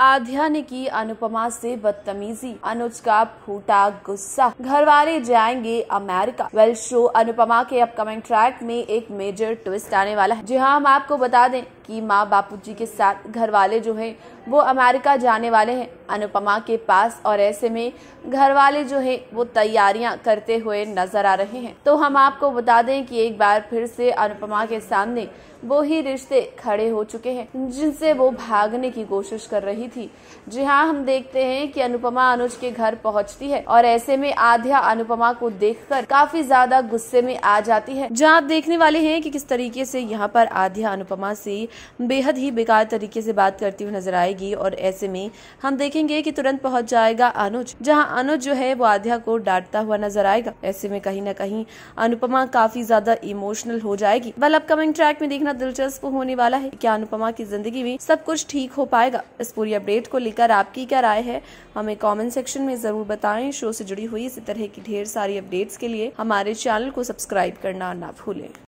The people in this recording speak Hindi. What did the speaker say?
आध्या ने की अनुपमा से बदतमीजी अनुज का फूटा गुस्सा घर वाले जाएंगे अमेरिका वेल शो अनुपमा के अपकमिंग ट्रैक में एक मेजर ट्विस्ट आने वाला है जी हाँ हम आपको बता दें कि माँ जी के साथ घर वाले जो हैं वो अमेरिका जाने वाले हैं अनुपमा के पास और ऐसे में घर वाले जो हैं वो तैयारियां करते हुए नजर आ रहे हैं तो हम आपको बता दें कि एक बार फिर से अनुपमा के सामने वो ही रिश्ते खड़े हो चुके हैं जिनसे वो भागने की कोशिश कर रही थी जी हाँ हम देखते हैं कि अनुपमा अनुज के घर पहुंचती है और ऐसे में आध्या अनुपमा को देखकर काफी ज्यादा गुस्से में आ जाती है जहाँ आप देखने वाले हैं कि किस तरीके से यहाँ पर आध्या अनुपमा से बेहद ही बेकार तरीके से बात करती हुई नजर आएगी और ऐसे में हम देखेंगे कि तुरंत पहुंच जाएगा अनुज जहां अनुज जो है वो आध्या को डांटता हुआ नजर आएगा ऐसे में कहीं ना कहीं अनुपमा काफी ज्यादा इमोशनल हो जाएगी वेल अपकमिंग ट्रैक में देखना दिलचस्प होने वाला है क्या अनुपमा की जिंदगी में सब कुछ ठीक हो पाएगा इस पूरी अपडेट को लेकर आपकी क्या राय है हमें कॉमेंट सेक्शन में जरूर बताए शो ऐसी जुड़ी हुई इसी तरह की ढेर सारी अपडेट्स के लिए हमारे चैनल को सब्सक्राइब करना ना भूलें